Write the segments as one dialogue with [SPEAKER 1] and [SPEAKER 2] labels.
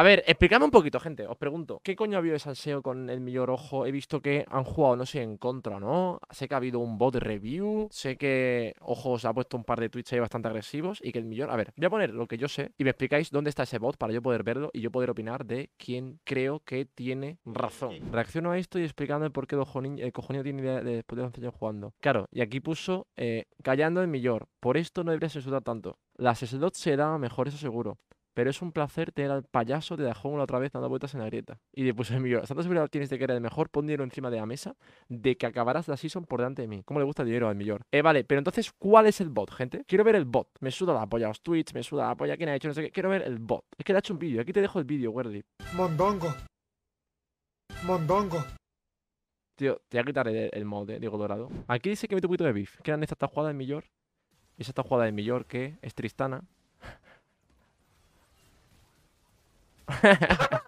[SPEAKER 1] A ver, explicadme un poquito, gente. Os pregunto, ¿qué coño ha habido de salseo con el Millor, ojo? He visto que han jugado, no sé, en contra, ¿no? Sé que ha habido un bot review. Sé que, ojo, se ha puesto un par de tweets ahí bastante agresivos. Y que el Millor... A ver, voy a poner lo que yo sé y me explicáis dónde está ese bot para yo poder verlo y yo poder opinar de quién creo que tiene razón. Reacciono a esto y explicando el por qué el tiene idea de después de 11 años jugando. Claro, y aquí puso, eh, callando el Millor. Por esto no debería sudar tanto. Las slots se dan mejor, eso seguro pero es un placer tener al payaso de una otra vez dando vueltas en la grieta. Y le puse mi Santa seguridad tienes que era el mejor, pon dinero encima de la mesa de que acabarás la season por delante de mí. ¿Cómo le gusta el dinero al mejor? Eh, vale, pero entonces, ¿cuál es el bot, gente? Quiero ver el bot. Me suda la polla los tweets, me suda la polla quién ha hecho, no sé qué. Quiero ver el bot. Es que le ha hecho un vídeo, aquí te dejo el vídeo, Werdy. Mondongo. Mondongo. Tío, te voy a quitar el, el mod, Dorado. Aquí dice que me un poquito de beef. ¿Qué eran esta jugada del millor. Y esa jugada del millor que es Tristana.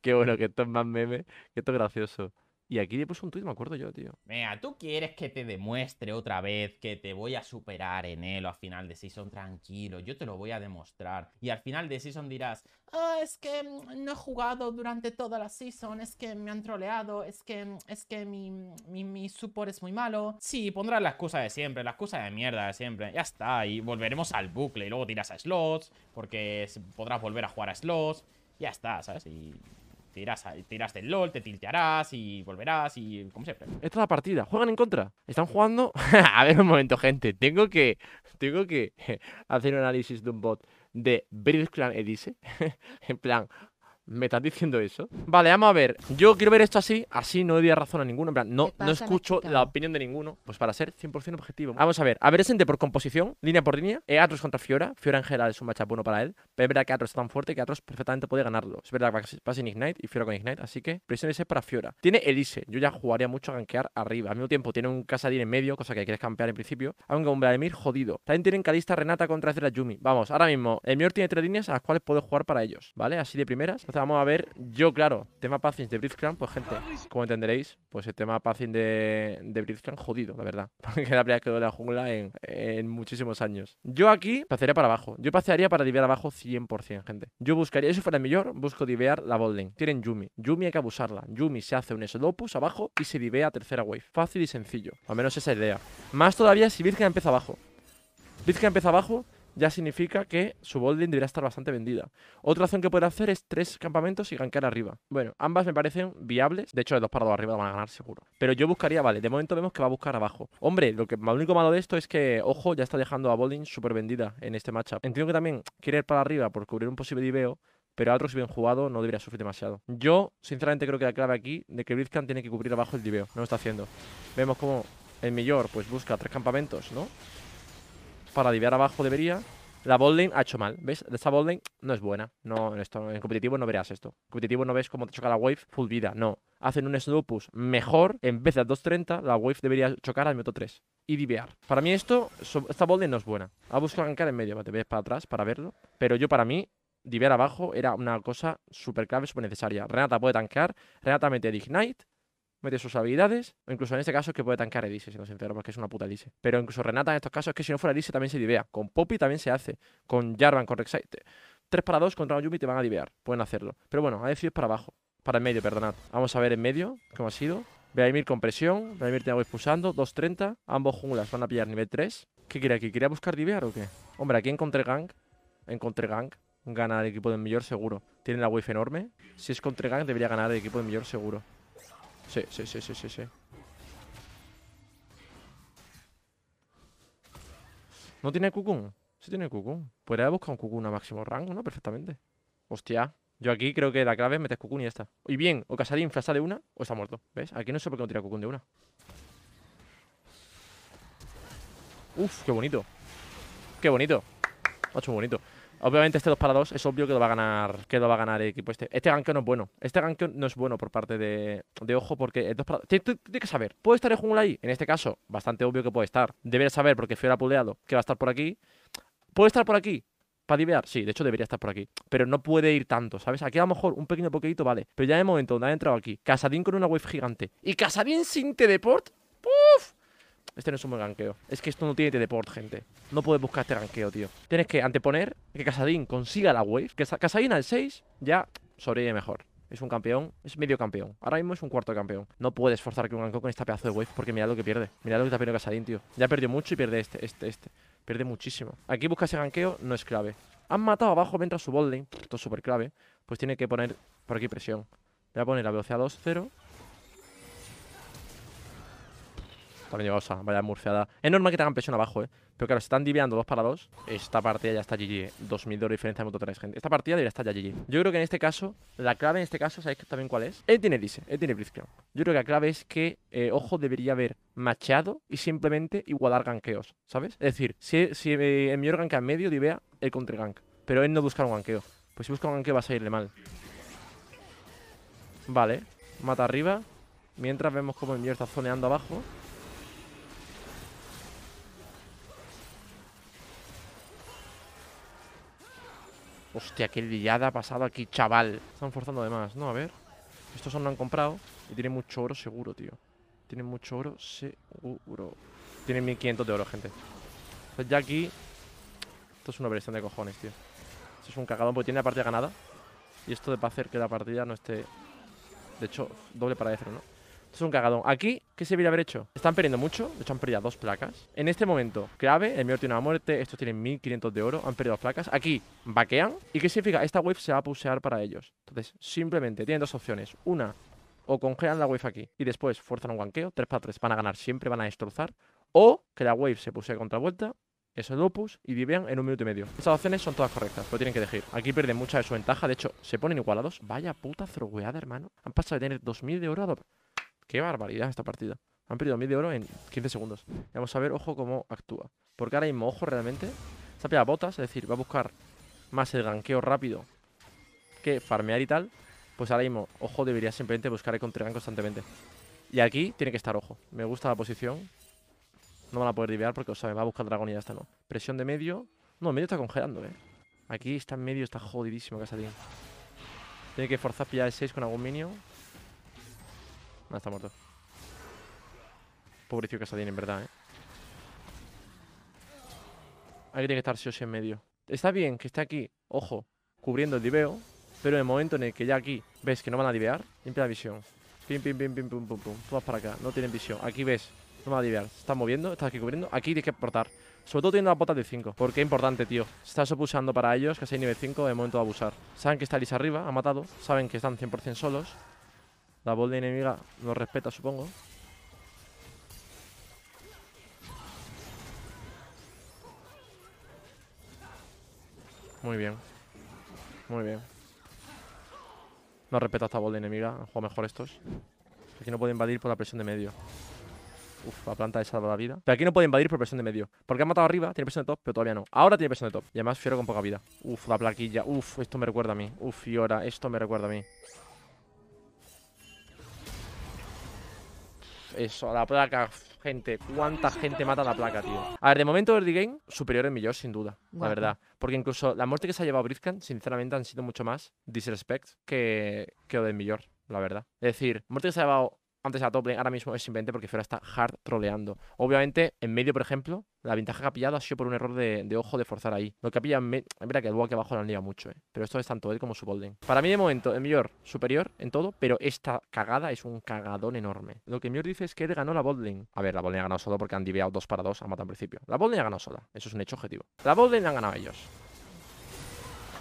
[SPEAKER 1] Qué bueno, que esto es más meme, que esto es gracioso. Y aquí le puse un tweet, me acuerdo yo, tío. Mea, tú quieres que te demuestre otra vez que te voy a superar en él al final de season, tranquilo, yo te lo voy a demostrar. Y al final de season dirás, ah, es que mm, no he jugado durante toda la season, es que me han troleado, es que, mm, es que mi, mm, mi, mi support es muy malo. Sí, pondrás la excusa de siempre, la excusa de mierda de siempre, ya está, y volveremos al bucle y luego tiras a slots, porque podrás volver a jugar a slots, ya está, ¿sabes? tiras irás, del LOL, te tiltearás y volverás y como siempre. Esta es la partida. ¿Juegan en contra? ¿Están jugando? a ver un momento, gente. Tengo que, tengo que hacer un análisis de un bot de British Clan dice en plan, ¿Me estás diciendo eso? Vale, vamos a ver. Yo quiero ver esto así. Así no doy razón a ninguno. En plan, no, no escucho este la opinión de ninguno. Pues para ser 100% objetivo. Vamos a ver. A ver, por composición, línea por línea. Eatros contra Fiora. Fiora en general es un matchup bueno para él es verdad que Atros es tan fuerte que Atros perfectamente puede ganarlo. Es verdad que va sin Ignite y Fiora con Ignite, así que presión para Fiora. Tiene Elise, yo ya jugaría mucho a gankear arriba. Al mismo tiempo tiene un Casadín en medio, cosa que quieres campear en principio, aunque un Vladimir jodido. También tienen Kalista Renata contra Ezra Yumi. Vamos, ahora mismo, el Mior tiene tres líneas a las cuales puedo jugar para ellos, ¿vale? Así de primeras. Entonces vamos a ver, yo claro, tema Pacings de Blitzcrank, pues gente, como entenderéis, pues el tema Pacing de, de jodido, la verdad. Porque la primera que la jungla en, muchísimos años. Yo aquí pasearía para abajo. Yo pasearía para aliviar abajo 100%. 100%, gente. Yo buscaría, si fuera el mejor, busco divear la bolding Tienen Yumi. Yumi hay que abusarla. Yumi se hace un Slopus abajo y se divea tercera wave. Fácil y sencillo. Al menos esa idea. Más todavía si Virgen empieza abajo. Virgen empieza abajo ya significa que su Bolding debería estar bastante vendida. Otra opción que puede hacer es tres campamentos y gankear arriba. Bueno, ambas me parecen viables. De hecho, los dos parados arriba van a ganar seguro. Pero yo buscaría, vale, de momento vemos que va a buscar abajo. Hombre, lo, que, lo único malo de esto es que, ojo, ya está dejando a Bolding súper vendida en este matchup. Entiendo que también quiere ir para arriba por cubrir un posible diveo, pero a si bien jugado no debería sufrir demasiado. Yo, sinceramente, creo que la clave aquí de que Blitzcan tiene que cubrir abajo el diveo. No lo está haciendo. Vemos como el Millor pues busca tres campamentos, ¿no? para diviar abajo debería. La botlane ha hecho mal, ¿ves? Esta botlane no es buena. No, en, esto, en competitivo no verás esto. En competitivo no ves cómo te choca la wave full vida, no. Hacen un Snowpus mejor, en vez de a 2.30, la wave debería chocar al meto 3 y divear. Para mí esto, esta lane no es buena. Ha buscado gankar en medio, te ves para atrás para verlo. Pero yo para mí, divear abajo era una cosa súper clave, súper necesaria. Renata puede tancar, Renata mete el Ignite mete sus habilidades, o incluso en este caso que puede tancar a Elise, si se enteramos que es una puta Elise. Pero incluso Renata en estos casos es que si no fuera Elise también se divea, con Poppy también se hace, con Jarvan, con Rexite. 3 para 2 contra Yumi te van a divear, pueden hacerlo. Pero bueno, ha decidido para abajo, para el medio, perdonad. Vamos a ver en medio cómo ha sido. Ymir con presión, Veaimir te hago expulsando, 2.30, ambos junglas van a pillar nivel 3. ¿Qué quiere aquí? ¿Quería buscar divear o qué? Hombre, aquí encontré gank, encontré gank, gana el equipo de mayor seguro. Tiene la wave enorme, si es contra gank debería ganar el equipo de mayor seguro. Sí, sí, sí, sí, sí, sí. ¿No tiene cucún? Sí tiene cucún Podría haber buscado un cucún a máximo rango, ¿no? Perfectamente. Hostia. Yo aquí creo que la clave es meter cucún y ya está. Y bien, o Casarín inflasa de una o está muerto. ¿Ves? Aquí no sé por qué no tira cucún de una. Uf, qué bonito. Qué bonito. Ha hecho bonito. Obviamente este 2 para 2 es obvio que lo va a ganar que lo va a ganar el equipo este. Este ganque no es bueno. Este ganqueo no es bueno por parte de, de Ojo porque el 2 para Tiene que saber. ¿Puede estar el jungla ahí? En este caso, bastante obvio que puede estar. Debería saber porque Fiora ha puleado que va a estar por aquí. ¿Puede estar por aquí? ¿Para divear? Sí, de hecho debería estar por aquí. Pero no puede ir tanto, ¿sabes? Aquí a lo mejor un pequeño poquito vale. Pero ya el momento donde ha entrado aquí, Casadín con una wave gigante y Casadín sin teleport. ¡Puf! Este no es un buen ganqueo. Es que esto no tiene teleport, gente. No puedes buscar este ganqueo, tío. Tienes que anteponer que Casadín consiga la wave. Que Casadín al 6 ya sobrevive mejor. Es un campeón, es medio campeón. Ahora mismo es un cuarto campeón. No puedes forzar que un ganqueo con esta pedazo de wave porque mira lo que pierde. Mira lo que está perdiendo Casadín, tío. Ya perdió mucho y pierde este, este, este. Pierde muchísimo. Aquí buscar ese ganqueo, no es clave. Han matado abajo mientras su bolding. Esto es súper clave. Pues tiene que poner por aquí presión. Le voy a poner la velocidad 2-0. También o vaya murciada. Es normal que te hagan presión abajo, ¿eh? Pero claro, se están diviando dos para dos Esta partida ya está GG. 2000 de diferencia de Moto 3, gente. Esta partida debería estar ya GG. Yo creo que en este caso, la clave en este caso, ¿sabéis también cuál es? Él tiene Dice, él tiene Blitzcrank. Yo creo que la clave es que eh, Ojo debería haber machado y simplemente igualar ganqueos, ¿sabes? Es decir, si, si eh, el en medio, Divea el contra gank. Pero él no busca un ganqueo. Pues si busca un ganqueo, va a irle mal. Vale. Mata arriba. Mientras vemos cómo Mjord está zoneando abajo. Hostia, qué liada ha pasado aquí, chaval. Están forzando además, ¿no? A ver. Estos son no han comprado. Y tienen mucho oro seguro, tío. Tienen mucho oro seguro. Tienen 1500 de oro, gente. Entonces ya aquí... Esto es una versión de cojones, tío. Esto es un cagadón porque tiene la partida ganada. Y esto de hacer que la partida no esté... De hecho, doble para Efro, ¿no? Esto es un cagadón. Aquí, ¿qué se debería haber hecho? Están perdiendo mucho. De hecho, han perdido dos placas. En este momento, clave. El mío tiene una muerte. Estos tienen 1500 de oro. Han perdido dos placas. Aquí, vaquean. ¿Y qué significa? Esta wave se va a pusear para ellos. Entonces, simplemente tienen dos opciones. Una, o congelan la wave aquí. Y después fuerzan un guanqueo. 3 para 3. Van a ganar siempre. Van a destrozar. O que la wave se pusee contra vuelta. Eso es Opus y Vivean en un minuto y medio. Estas opciones son todas correctas, Lo tienen que elegir. Aquí pierden mucha de su ventaja, de hecho, se ponen igualados. Vaya puta zorueada, hermano. Han pasado de tener 2.000 de oro a Qué barbaridad esta partida. Han perdido mil de oro en 15 segundos. Y vamos a ver, ojo, cómo actúa. Porque ahora mismo, ojo, realmente Está pillando botas. Es decir, va a buscar más el ganqueo rápido que farmear y tal. Pues ahora mismo, ojo, debería simplemente buscar el contragan constantemente. Y aquí tiene que estar ojo. Me gusta la posición. No me la poder divear porque, o sea, va a buscar dragón y ya está, ¿no? Presión de medio. No, medio está congelando, ¿eh? Aquí está en medio, está jodidísimo Casadín. Tiene que forzar a pillar el 6 con algún minion. No, está muerto. que se Casadín, en verdad, ¿eh? Aquí tiene que estar Siosi en medio. Está bien que esté aquí, ojo, cubriendo el diveo. Pero en el momento en el que ya aquí ves que no van a divear, limpia la visión. Pim, pim, pim, pim, pum, pum, pum. Tú vas para acá, no tienen visión. Aquí ves, no van a divear. Se están moviendo, estás aquí cubriendo. Aquí tienes que aportar. Sobre todo teniendo la bota de 5, porque es importante, tío. Estás opusando para ellos que sea nivel 5 en el momento de abusar. Saben que está Elisa arriba, ha matado. Saben que están 100% solos. La bola enemiga lo respeta, supongo. Muy bien. Muy bien. No respeta esta bola enemiga. Han mejor estos. Aquí no puede invadir por la presión de medio. Uf, la planta esa la vida. Pero aquí no puede invadir por presión de medio. Porque ha matado arriba, tiene presión de top, pero todavía no. Ahora tiene presión de top. Y además fiero con poca vida. Uf, la plaquilla. Uf, esto me recuerda a mí. Uf, y ahora, esto me recuerda a mí. eso, la placa, gente. ¿Cuánta gente mata la placa, tío? A ver, de momento early game, superior en Millor, sin duda, la verdad. Porque incluso la muerte que se ha llevado Briscan, sinceramente, han sido mucho más disrespect que, que de Millor, la verdad. Es decir, muerte que se ha llevado antes a top ahora mismo es simplemente porque Fiora está hard troleando. Obviamente, en medio, por ejemplo, la ventaja que ha pillado ha sido por un error de, ojo de forzar ahí. Lo que ha pillado en medio. verdad que el walk abajo lo han liado mucho, eh. Pero esto es tanto él como su bot Para mí, de momento, El Mior superior en todo, pero esta cagada es un cagadón enorme. Lo que Mior dice es que él ganó la Boldling. A ver, la Boldling ha ganado solo porque han diveado dos para dos a mata en principio. La Boldling ha ganado sola. Eso es un hecho objetivo. La Boldling la han ganado ellos.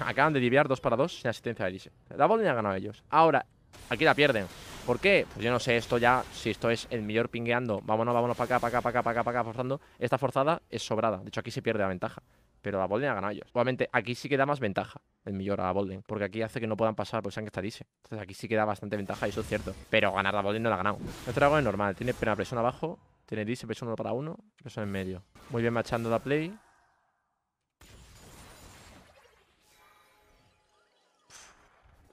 [SPEAKER 1] Acaban de divear dos para dos sin asistencia de Elise. La Boldling ha han ganado ellos. Ahora, aquí la pierden. ¿Por qué? Pues yo no sé, esto ya, si esto es el mejor pingueando, vámonos, vámonos para acá, para acá, para acá, para acá, forzando. Esta forzada es sobrada. De hecho, aquí se pierde la ventaja. Pero la Bolden ha ganado ellos. Obviamente, aquí sí que da más ventaja el mejor a la Bolden. Porque aquí hace que no puedan pasar pues saben que está Dice. Entonces aquí sí que da bastante ventaja y eso es cierto. Pero ganar la Bolden no la ha ganado. Nuestro dragón es normal. Tiene pena presión abajo. Tiene Dice, presión uno para uno. Presión en medio. Muy bien machando la play.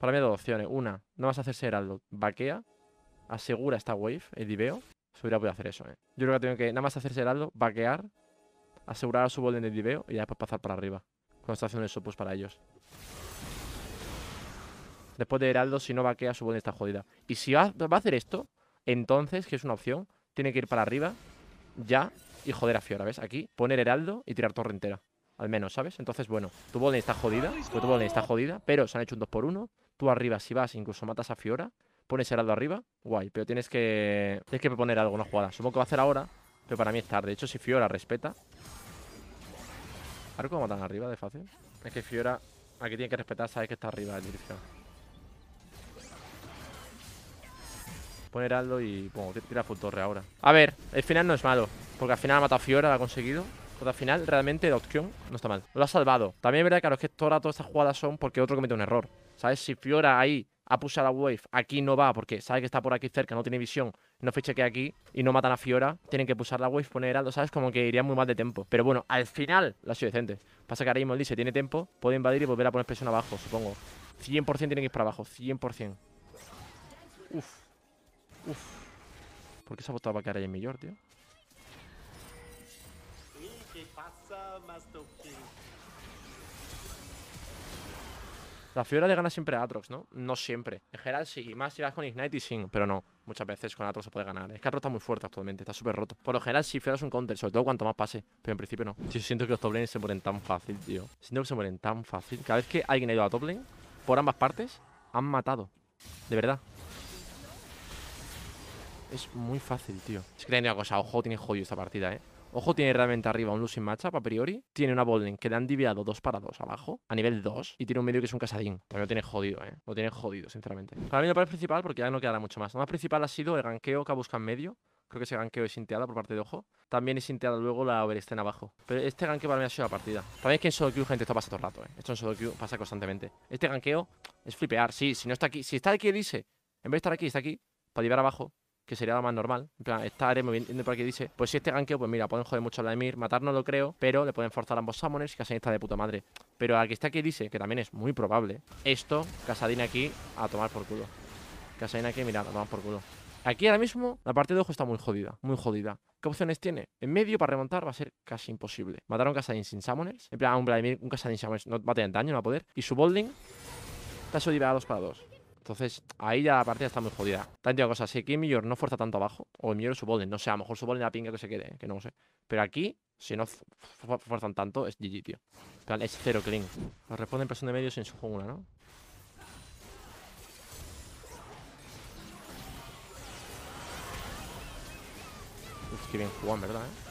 [SPEAKER 1] Para mí hay dos opciones. Una, no vas a hacerse heraldo. Vaquea, asegura esta wave, el diveo. Se hubiera podido hacer eso, ¿eh? Yo creo que tengo que nada más hacerse heraldo, vaquear, asegurar a su golden de diveo y ya después pasar para arriba. Cuando está haciendo el supus para ellos. Después de heraldo, si no vaquea, su bolden está jodida. Y si va, a hacer esto, entonces, que es una opción, tiene que ir para arriba, ya, y joder a Fiora, ¿ves? Aquí, poner heraldo y tirar torre entera. Al menos, ¿sabes? Entonces, bueno, tu bolden está jodida, pues tu está jodida, pero se han hecho un 2x1, tú arriba, si vas, incluso matas a Fiora, pones Heraldo arriba, guay, pero tienes que, tienes que proponer alguna jugada. Supongo que va a hacer ahora, pero para mí es tarde. De hecho, si Fiora respeta... ver cómo matan arriba de fácil? Es que Fiora aquí tiene que respetar, sabes que está arriba el dirección. Pone Heraldo y bueno, tira full torre ahora. A ver, el final no es malo, porque al final ha matado a Fiora, lo ha conseguido. Pero al final, realmente, la opción no está mal. Lo ha salvado. También es verdad que a los que todas estas jugadas son porque otro comete un error. ¿Sabes? Si Fiora ahí ha pulsado la Wave, aquí no va porque sabe que está por aquí cerca, no tiene visión, no ficha que aquí y no matan a Fiora, tienen que pulsar la Wave, poner algo ¿sabes? Como que iría muy mal de tiempo. Pero bueno, al final la ha sido decente. Pasa que ahora mismo Dice tiene tiempo, puede invadir y volver a poner presión abajo, supongo. 100% tienen que ir para abajo, 100%. Uf, uf. ¿Por qué se ha votado para que ahí en mi tío? ¿Qué pasa, La Fiora le gana siempre a Atrox, ¿no? No siempre. En general sí, y más si vas con Ignite y Sin, pero no. Muchas veces con Atrox se puede ganar. Es que Atrox está muy fuerte actualmente, está súper roto. Por lo general sí, Fiora es un counter, sobre todo cuanto más pase, pero en principio no. si siento que los top se mueren tan fácil, tío. Siento que se mueren tan fácil. Cada vez que alguien ha ido a top lane, por ambas partes, han matado. De verdad. Es muy fácil, tío. Es que tenía una cosa, ojo, tiene joyo esta partida, ¿eh? Ojo tiene realmente arriba un losing matchup a priori. Tiene una bowling que le han diviado 2 para 2 abajo, a nivel 2. Y tiene un medio que es un casadín. También lo tiene jodido, ¿eh? Lo tiene jodido, sinceramente. Para mí lo principal, porque ya no quedará mucho más. Lo más principal ha sido el ganqueo que busca en medio. Creo que ese ganqueo es sinteada por parte de Ojo. También es sinteada luego la overextend abajo. Pero este ganqueo para mí ha sido la partida. También es que en solo queue, gente, esto pasa todo el rato, ¿eh? Esto en solo queue pasa constantemente. Este ganqueo es flipear. Sí, si no está aquí. Si está aquí dice en vez de estar aquí, está aquí. Para llevar abajo que sería lo más normal. En plan, esta área me por aquí dice, pues si este gankeo, pues mira, pueden joder mucho a Vladimir, matar no lo creo, pero le pueden forzar a ambos summoners y hacen está de puta madre. Pero al que está aquí dice, que también es muy probable, esto, Casadín aquí, a tomar por culo. Casadín aquí, mira, a tomar por culo. Aquí ahora mismo la parte de ojo está muy jodida, muy jodida. ¿Qué opciones tiene? En medio para remontar va a ser casi imposible. Matar a un Casadín sin Summoners. En plan, un Vladimir, un sin no va a tener daño, no va a poder. Y su Bolding está a 2 para 2. Entonces, ahí ya la partida está muy jodida. Tanto cosas si aquí Miller no fuerza tanto abajo, o su bolden. no sé, a lo mejor su subole la pinga que se quede, ¿eh? que no lo sé. Pero aquí, si no fuerzan tanto, es GG, tío. es cero clean. Nos responden presión de medios sin su una, ¿no? Es qué bien jugan, verdad, ¿eh?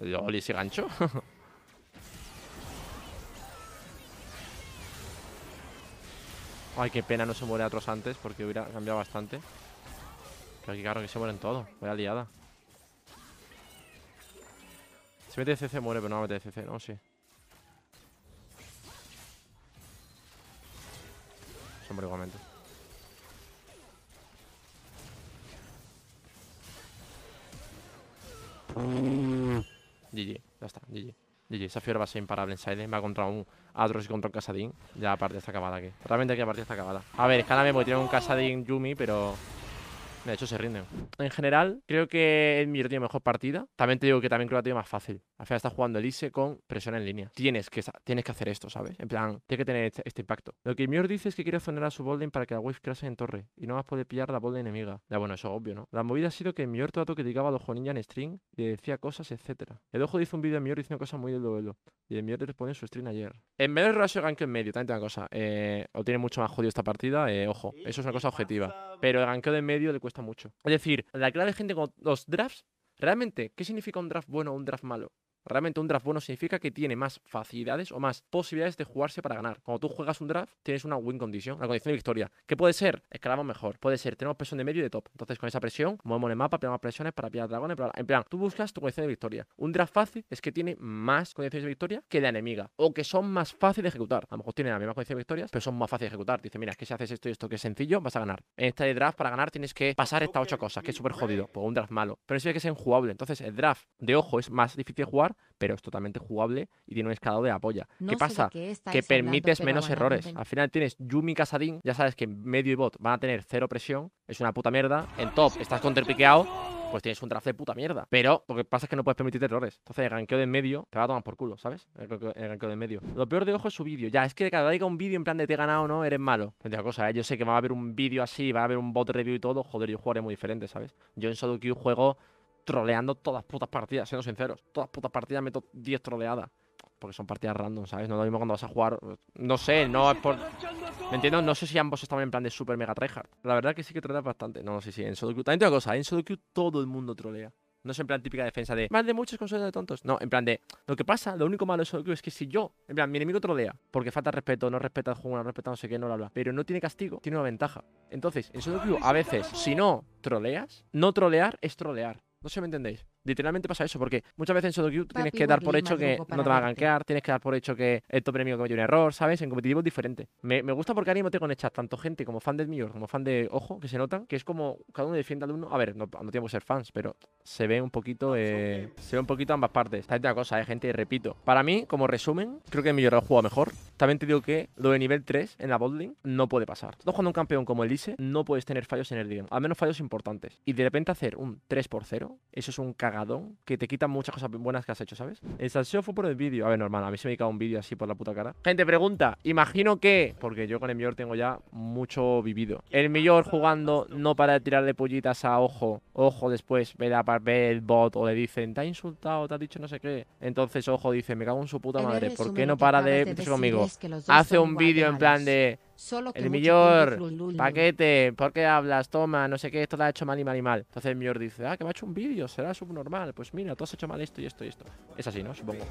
[SPEAKER 1] Oli, ese gancho. Ay, qué pena no se muere otros antes porque hubiera cambiado bastante. Pero aquí, claro, que se mueren todos. a liada. Si mete CC muere, pero no mete a CC, no, sí. Se muere igualmente. GG, ya está, GG. GG, esa Fiora va a ser imparable en side. Me ha encontrado un Y contra un Casadín. Ya la partida está acabada aquí. Realmente aquí la partida está acabada. A ver, voy porque tiene un Casadín Yumi, pero de hecho, se rinden. En general, creo que el Mir tiene mejor partida. También te digo que también creo que la tiene más fácil. Al final está jugando Elise con presión en línea. Tienes que, tienes que hacer esto, ¿sabes? En plan, tiene que tener este, este, impacto. Lo que Mior dice es que quiere zonar a su bolden para que la wave crase en torre y no más puede pillar la bolden enemiga. Ya bueno, eso es obvio, ¿no? La movida ha sido que Mior todo lo que digaba a los Ninja en string y le decía cosas, etcétera. El ojo hizo un vídeo de Mior diciendo cosas muy del duelo. Y el Mior le respondió en su stream ayer. En menos ratio ganque en medio, también tengo una cosa. Eh, o tiene mucho más jodido esta partida, eh, ojo. Eso es una cosa objetiva. Pero el ganqueo de medio le mucho. Es decir, la clave, gente, con los drafts, realmente, ¿qué significa un draft bueno o un draft malo? Realmente un draft bueno significa que tiene más facilidades o más posibilidades de jugarse para ganar. Cuando tú juegas un draft, tienes una win condition, una condición de victoria. ¿Qué puede ser? Escalamos mejor. Puede ser, tenemos presión de medio y de top. Entonces, con esa presión, movemos el mapa, pegamos presiones para pillar dragones. En plan, tú buscas tu condición de victoria. Un draft fácil es que tiene más condiciones de victoria que la enemiga o que son más fáciles de ejecutar. A lo mejor tienen la misma condición de victorias, pero son más fáciles de ejecutar. Dice, mira, es que si haces esto y esto que es sencillo, vas a ganar. En este draft, para ganar, tienes que pasar estas ocho cosas, que es súper jodido. Pues un draft malo. Pero eso es que es jugable Entonces, el draft de ojo es más difícil de jugar pero es totalmente jugable y tiene un escalado de apoya. ¿Qué pasa? Que, permites menos errores. Al final tienes Yumi Casadín, ya sabes que medio y bot van a tener cero presión, es una puta mierda. En top estás counterpiqueado, pues tienes un draft de puta mierda. Pero lo que pasa es que no puedes permitir errores. Entonces el ranqueo de medio te va a tomar por culo, ¿sabes? El, rankeo de medio. Lo peor de ojo es su vídeo. Ya, es que cada vez que un vídeo en plan de te he ganado no, eres malo. Pues Otra cosa, ¿eh? yo sé que va a haber un vídeo así, va a haber un bot review y todo. Joder, yo jugaré muy diferente, ¿sabes? Yo en solo juego troleando todas putas partidas, siendo sinceros. Todas putas partidas meto 10 troleadas. Porque son partidas random, ¿sabes? No lo mismo cuando vas a jugar. No sé, no es por. ¿Me entiendo? No sé si ambos estaban en plan de super mega tryhard. La verdad que sí que troleas bastante. No, no sé si En solo queue. También tengo cosa, en solo queue todo el mundo trolea. No es en plan típica defensa de más de muchos consolas de tontos. No, en plan de lo que pasa, lo único malo de es que si yo, en plan, mi enemigo trolea porque falta respeto, no respeta el juego, no respeta no sé qué, no lo habla, pero no tiene castigo, tiene una ventaja. Entonces, en solo a veces, si no troleas, no trolear es trolear. No sé si me entendéis. Literalmente pasa eso, porque muchas veces en solo queue tienes que dar por hecho que no te van a gankear, tienes que dar por hecho que el top enemigo cometió un error, ¿sabes? En competitivo es diferente. Me, gusta porque no te conectas tanto gente como fan de Mirror, como fan de Ojo, que se notan, que es como cada uno defiende al uno. A ver, no, no que ser fans, pero se ve un poquito, se ve un poquito ambas partes. Esta es la cosa, eh, gente, repito. Para mí, como resumen, creo que Mirror ha jugado mejor. También te digo que lo de nivel 3 en la botlane no puede pasar. Tú jugando un campeón como Elise no puedes tener fallos en el game, al menos fallos importantes. Y de repente hacer un 3 por 0, eso es un que te quitan muchas cosas buenas que has hecho, ¿sabes? El salseo fue por el vídeo. A ver, normal, a mí se me cae un vídeo así por la puta cara. Gente, pregunta. Imagino que... Porque yo con el Millor tengo ya mucho vivido. El Millor jugando no para de tirarle pollitas a ojo. Ojo después ve, la, ve el bot o le dicen, te ha insultado, te ha dicho no sé qué. Entonces ojo dice, me cago en su puta madre. ¿Por qué no para de... Conmigo. Hace un vídeo en plan de Solo que el millor paquete, ¿por qué hablas? Toma, no sé qué, esto te ha hecho mal y mal y mal. Entonces el mejor dice, ah, que me ha hecho un vídeo, será subnormal. Pues mira, tú has hecho mal esto y esto y esto. Es así, ¿no? Supongo.